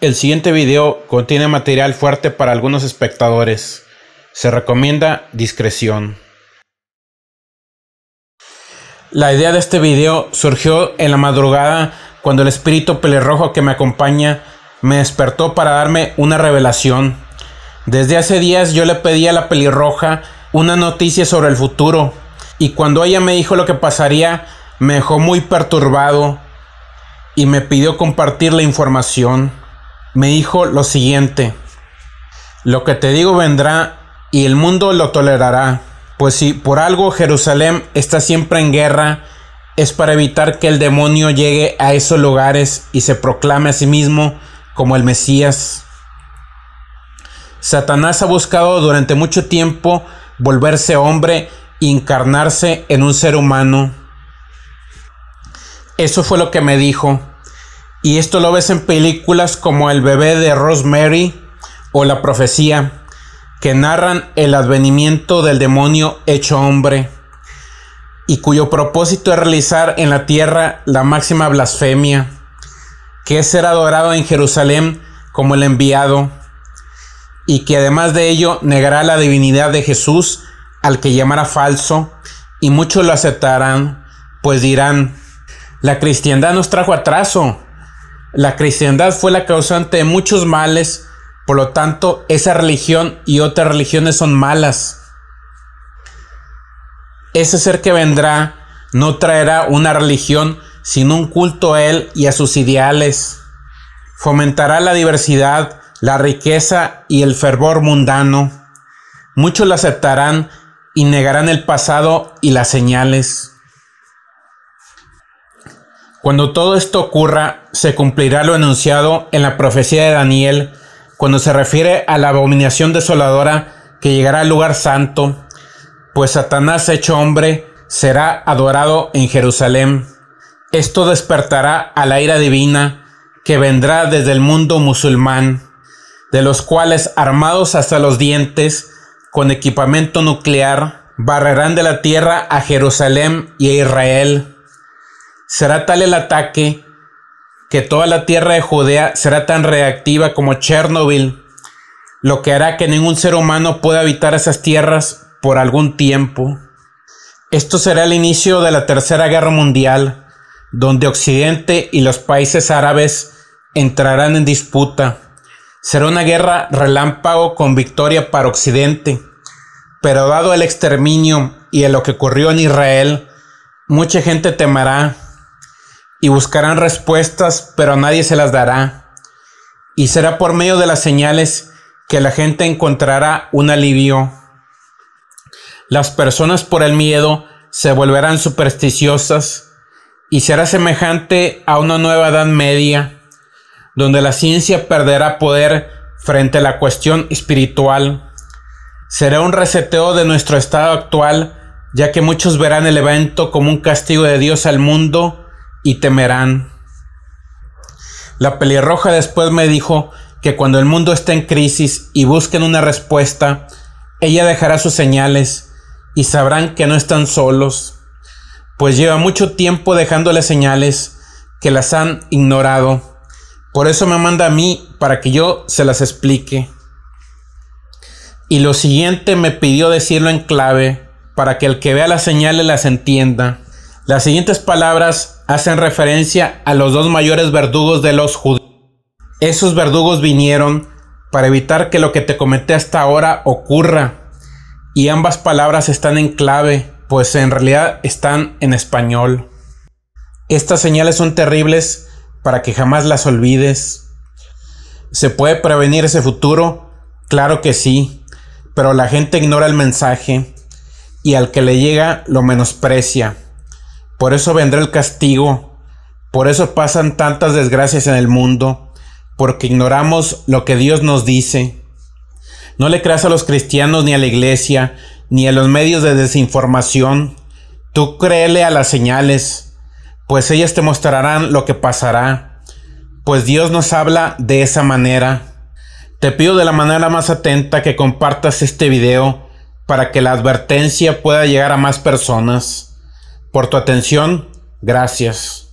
El siguiente video contiene material fuerte para algunos espectadores. Se recomienda discreción. La idea de este video surgió en la madrugada cuando el espíritu pelirrojo que me acompaña me despertó para darme una revelación. Desde hace días yo le pedí a la pelirroja una noticia sobre el futuro y cuando ella me dijo lo que pasaría me dejó muy perturbado y me pidió compartir la información me dijo lo siguiente, lo que te digo vendrá y el mundo lo tolerará, pues si por algo Jerusalén está siempre en guerra, es para evitar que el demonio llegue a esos lugares y se proclame a sí mismo como el Mesías. Satanás ha buscado durante mucho tiempo volverse hombre y e encarnarse en un ser humano. Eso fue lo que me dijo. Y esto lo ves en películas como El bebé de Rosemary o La profecía, que narran el advenimiento del demonio hecho hombre y cuyo propósito es realizar en la tierra la máxima blasfemia, que es ser adorado en Jerusalén como el enviado, y que además de ello negará la divinidad de Jesús al que llamará falso, y muchos lo aceptarán, pues dirán, la cristiandad nos trajo atraso, la cristiandad fue la causante de muchos males, por lo tanto, esa religión y otras religiones son malas. Ese ser que vendrá no traerá una religión, sino un culto a él y a sus ideales. Fomentará la diversidad, la riqueza y el fervor mundano. Muchos lo aceptarán y negarán el pasado y las señales. Cuando todo esto ocurra, se cumplirá lo anunciado en la profecía de Daniel cuando se refiere a la abominación desoladora que llegará al lugar santo, pues Satanás hecho hombre será adorado en Jerusalén. Esto despertará a la ira divina que vendrá desde el mundo musulmán, de los cuales armados hasta los dientes, con equipamiento nuclear, barrerán de la tierra a Jerusalén y a Israel Será tal el ataque que toda la tierra de Judea será tan reactiva como Chernobyl, lo que hará que ningún ser humano pueda habitar esas tierras por algún tiempo. Esto será el inicio de la Tercera Guerra Mundial, donde Occidente y los países árabes entrarán en disputa. Será una guerra relámpago con victoria para Occidente, pero dado el exterminio y a lo que ocurrió en Israel, mucha gente temerá y buscarán respuestas, pero nadie se las dará. Y será por medio de las señales que la gente encontrará un alivio. Las personas por el miedo se volverán supersticiosas y será semejante a una nueva edad media, donde la ciencia perderá poder frente a la cuestión espiritual. Será un reseteo de nuestro estado actual, ya que muchos verán el evento como un castigo de Dios al mundo, y temerán. La pelirroja después me dijo que cuando el mundo está en crisis y busquen una respuesta, ella dejará sus señales y sabrán que no están solos, pues lleva mucho tiempo dejándoles señales que las han ignorado. Por eso me manda a mí para que yo se las explique. Y lo siguiente me pidió decirlo en clave para que el que vea las señales las entienda. Las siguientes palabras hacen referencia a los dos mayores verdugos de los judíos. Esos verdugos vinieron para evitar que lo que te comete hasta ahora ocurra. Y ambas palabras están en clave, pues en realidad están en español. Estas señales son terribles para que jamás las olvides. ¿Se puede prevenir ese futuro? Claro que sí, pero la gente ignora el mensaje y al que le llega lo menosprecia. Por eso vendrá el castigo. Por eso pasan tantas desgracias en el mundo. Porque ignoramos lo que Dios nos dice. No le creas a los cristianos ni a la iglesia, ni a los medios de desinformación. Tú créele a las señales, pues ellas te mostrarán lo que pasará. Pues Dios nos habla de esa manera. Te pido de la manera más atenta que compartas este video para que la advertencia pueda llegar a más personas. Por tu atención, gracias.